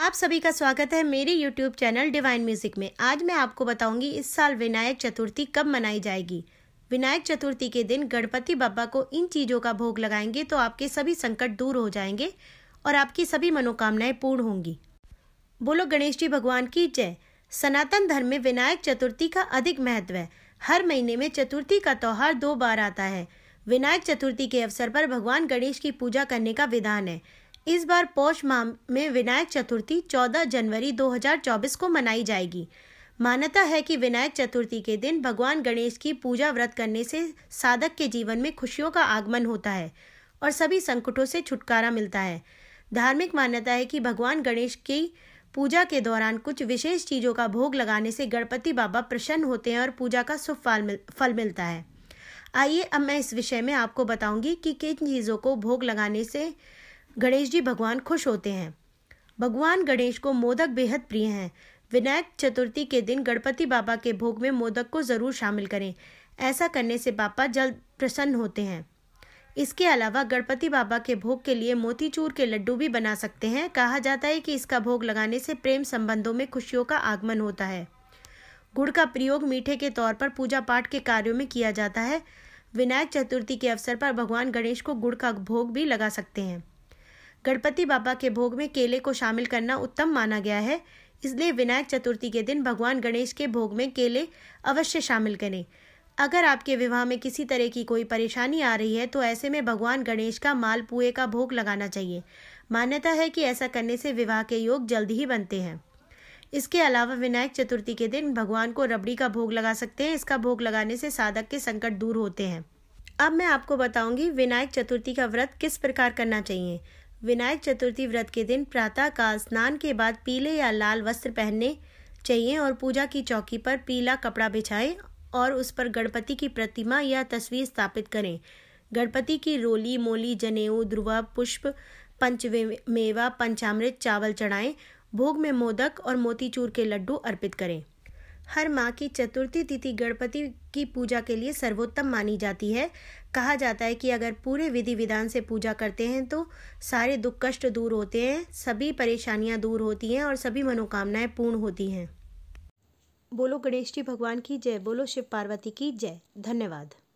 आप सभी का स्वागत है मेरे YouTube चैनल डिवाइन म्यूजिक में आज मैं आपको बताऊंगी इस साल विनायक चतुर्थी कब मनाई जाएगी विनायक चतुर्थी के दिन गणपति बाबा को इन चीज़ों का भोग लगाएंगे तो आपके सभी संकट दूर हो जाएंगे और आपकी सभी मनोकामनाएं पूर्ण होंगी बोलो गणेश जी भगवान की जय सनातन धर्म में विनायक चतुर्थी का अधिक महत्व है हर महीने में चतुर्थी का त्यौहार दो बार आता है विनायक चतुर्थी के अवसर पर भगवान गणेश की पूजा करने का विधान है इस बार पौष माह में विनायक चतुर्थी 14 जनवरी 2024 को मनाई जाएगी मान्यता है कि विनायक चतुर्थी के दिन भगवान गणेश की पूजा व्रत करने से साधक के जीवन में खुशियों का आगमन होता है और सभी संकटों से छुटकारा मिलता है धार्मिक मान्यता है कि भगवान गणेश की पूजा के दौरान कुछ विशेष चीज़ों का भोग लगाने से गणपति बाबा प्रसन्न होते हैं और पूजा का शुभ फल मिल, फल मिलता है आइए अब मैं इस विषय में आपको बताऊंगी कि किन चीज़ों को भोग लगाने से गणेश जी भगवान खुश होते हैं भगवान गणेश को मोदक बेहद प्रिय हैं विनायक चतुर्थी के दिन गणपति बाबा के भोग में मोदक को ज़रूर शामिल करें ऐसा करने से बाबा जल्द प्रसन्न होते हैं इसके अलावा गणपति बाबा के भोग के लिए मोतीचूर के लड्डू भी बना सकते हैं कहा जाता है कि इसका भोग लगाने से प्रेम संबंधों में खुशियों का आगमन होता है गुड़ का प्रयोग मीठे के तौर पर पूजा पाठ के कार्यों में किया जाता है विनायक चतुर्थी के अवसर पर भगवान गणेश को गुड़ का भोग भी लगा सकते हैं गणपति बाबा के भोग में केले को शामिल करना उत्तम माना गया है इसलिए विनायक चतुर्थी के दिन भगवान गणेश के भोग में केले अवश्य शामिल करें अगर आपके विवाह में किसी तरह की कोई परेशानी आ रही है तो ऐसे में भगवान गणेश का मालपुए का भोग लगाना चाहिए मान्यता है कि ऐसा करने से विवाह के योग जल्द ही बनते हैं इसके अलावा विनायक चतुर्थी के दिन भगवान को रबड़ी का भोग लगा सकते हैं इसका भोग लगाने से साधक के संकट दूर होते हैं अब मैं आपको बताऊंगी विनायक चतुर्थी का व्रत किस प्रकार करना चाहिए विनायक चतुर्थी व्रत के दिन प्रातः काल स्नान के बाद पीले या लाल वस्त्र पहनने चाहिए और पूजा की चौकी पर पीला कपड़ा बिछाएं और उस पर गणपति की प्रतिमा या तस्वीर स्थापित करें गणपति की रोली मोली जनेऊ ध्रुवा पुष्प पंचमेवा पंचामृत चावल चढ़ाएं भोग में मोदक और मोतीचूर के लड्डू अर्पित करें हर माह की चतुर्थी तिथि गणपति की पूजा के लिए सर्वोत्तम मानी जाती है कहा जाता है कि अगर पूरे विधि विधान से पूजा करते हैं तो सारे दुख कष्ट दूर होते हैं सभी परेशानियां दूर होती हैं और सभी मनोकामनाएं पूर्ण होती हैं बोलो गणेश जी भगवान की जय बोलो शिव पार्वती की जय धन्यवाद